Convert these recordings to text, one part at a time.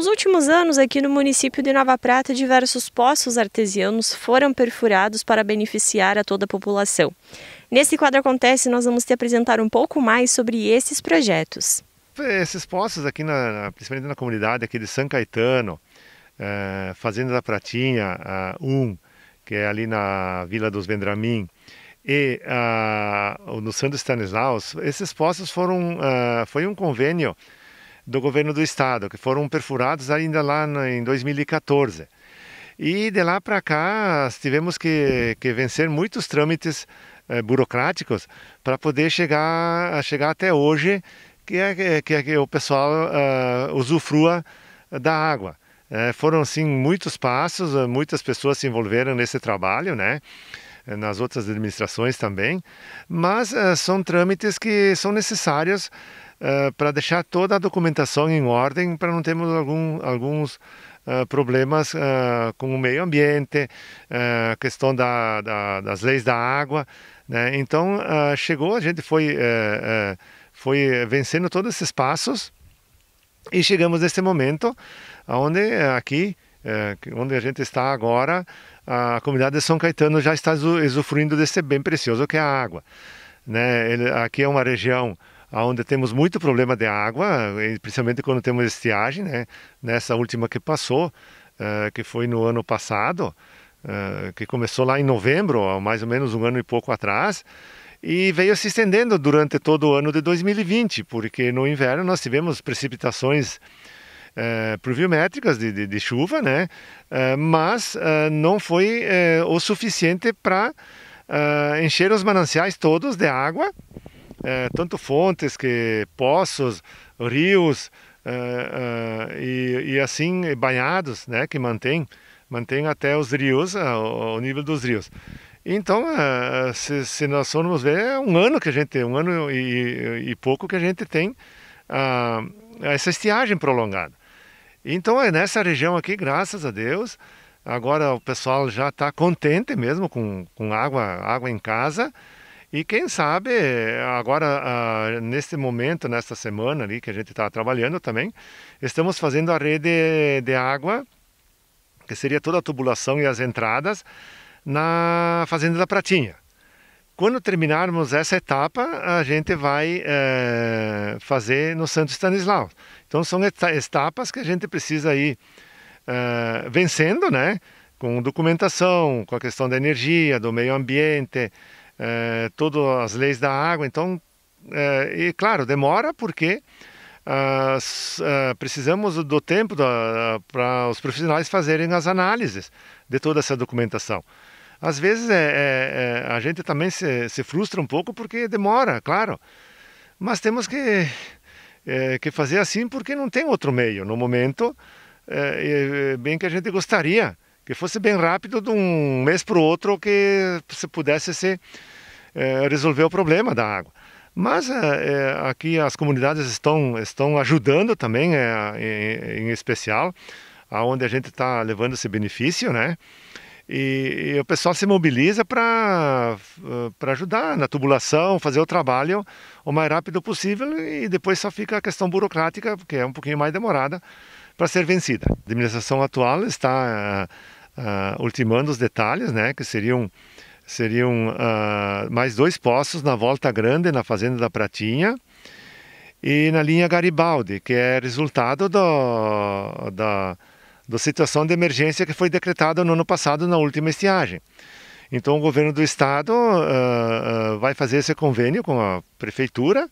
Nos últimos anos, aqui no município de Nova Prata, diversos poços artesianos foram perfurados para beneficiar a toda a população. Nesse quadro acontece, nós vamos te apresentar um pouco mais sobre esses projetos. Esses poços aqui, na, principalmente na comunidade aqui de São Caetano, é, Fazenda da Pratinha 1, ah, um, que é ali na Vila dos Vendramim, e ah, no Santo Stanislaus, esses poços foram ah, foi um convênio do governo do estado, que foram perfurados ainda lá no, em 2014. E de lá para cá tivemos que, que vencer muitos trâmites eh, burocráticos para poder chegar, chegar até hoje que, é, que, é, que é o pessoal uh, usufrua da água. É, foram sim muitos passos, eh, muitas pessoas se envolveram nesse trabalho, né? nas outras administrações também, mas uh, são trâmites que são necessários eh, para deixar toda a documentação em ordem, para não termos algum, alguns uh, problemas eh, com o meio ambiente, a questão da, da, das leis da água. Né? Então, chegou, a gente foi, foi vencendo todos esses passos e chegamos nesse momento onde aqui onde a gente está agora, a comunidade de São Caetano já está usufruindo desse bem precioso que é a água. Né? Ele, aqui é uma região onde temos muito problema de água, eh, principalmente quando temos estiagem, né? Nessa última que passou, uh, que foi no ano passado, uh, que começou lá em novembro, há mais ou menos um ano e pouco atrás, e veio se estendendo durante todo o ano de 2020, porque no inverno nós tivemos precipitações é, pluviométricas de, de, de, chuva, né? mas não foi o suficiente para encher os mananciais todos de água é, tanto fontes que poços, rios é, é, e, e, assim banhados, né, que mantém, mantém até os rios, é, o nível dos rios. Então, é, é, se, se, nós formos ver, é um ano que a gente, um ano e, e pouco que a gente tem essa estiagem prolongada. Então, é nessa região aqui, graças a Deus, agora o pessoal já está contente mesmo com, com água, água em casa. E quem sabe agora, ah, neste momento, nesta semana ali que a gente está trabalhando também, estamos fazendo a rede de água, que seria toda a tubulação e as entradas, na Fazenda da Pratinha. Quando terminarmos essa etapa, a gente vai eh, fazer no Santo Stanislau. Então são etapas que a gente precisa ir eh, vencendo, né? Com documentação, com a questão da energia, do meio ambiente, é, todas as leis da água. Então, é, e claro, demora porque ah, ah, precisamos do tempo para os profissionais fazerem as análises de toda essa documentação. Às vezes é, é, é, a gente também se, se, frustra um pouco porque demora, claro, mas temos que, eh, que fazer assim porque não tem outro meio no momento, bem que a gente gostaria que fosse bem rápido de um mês para o outro que se pudesse se é, resolver o problema da água. Mas é, aqui as comunidades estão, estão ajudando também, é, em, em, especial, aonde a gente está levando esse benefício, né? E, e o pessoal se mobiliza para ajudar na tubulação, fazer o trabalho o mais rápido possível e depois só fica a questão burocrática, que é um pouquinho mais demorada, para ser vencida. A administração atual está uh, uh, ultimando os detalhes, né, que seriam seriam uh, mais dois poços na Volta Grande, na Fazenda da Pratinha, e na linha Garibaldi, que é resultado do, da, da situação de emergência que foi decretada no ano passado, na última estiagem. Então, o governo do estado uh, uh, vai fazer esse convênio com a prefeitura,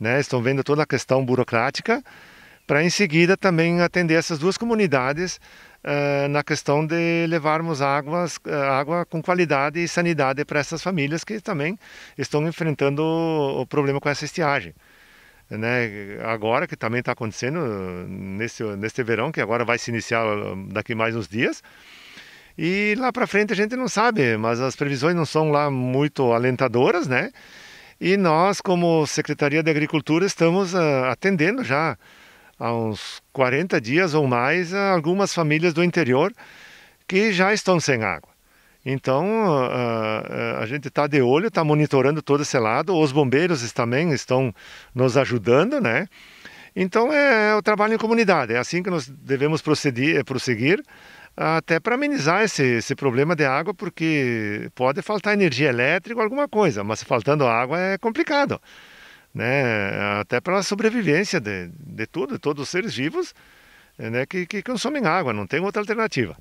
né? estão vendo toda a questão burocrática para em seguida também atender essas duas comunidades uh, na questão de levarmos águas, uh, água com qualidade e sanidade para essas famílias que também estão enfrentando o, o problema com essa estiagem. Né? Agora que também está acontecendo nesse, nesse verão, que agora vai se iniciar eh, daqui mais uns dias. E lá para frente a gente não sabe, mas as previsões não são lá muito alentadoras, né? E nós, como Secretaria de Agricultura, estamos uh, atendendo já há uns 40 dias ou mais algumas famílias do interior que já estão sem água. Então a, ah, ah, a gente está de olho, está monitorando todo esse lado. Os bombeiros também estão nos ajudando, né? Então é, é o trabalho em comunidade, é assim que nós devemos proceder, eh, prosseguir até para amenizar esse, esse problema de água, porque pode faltar energia elétrica ou alguma coisa, mas faltando água é complicado né? Até pela sobrevivência de, de tudo, todos os seres vivos, eh, né? Que, que consomem água, não tem outra alternativa.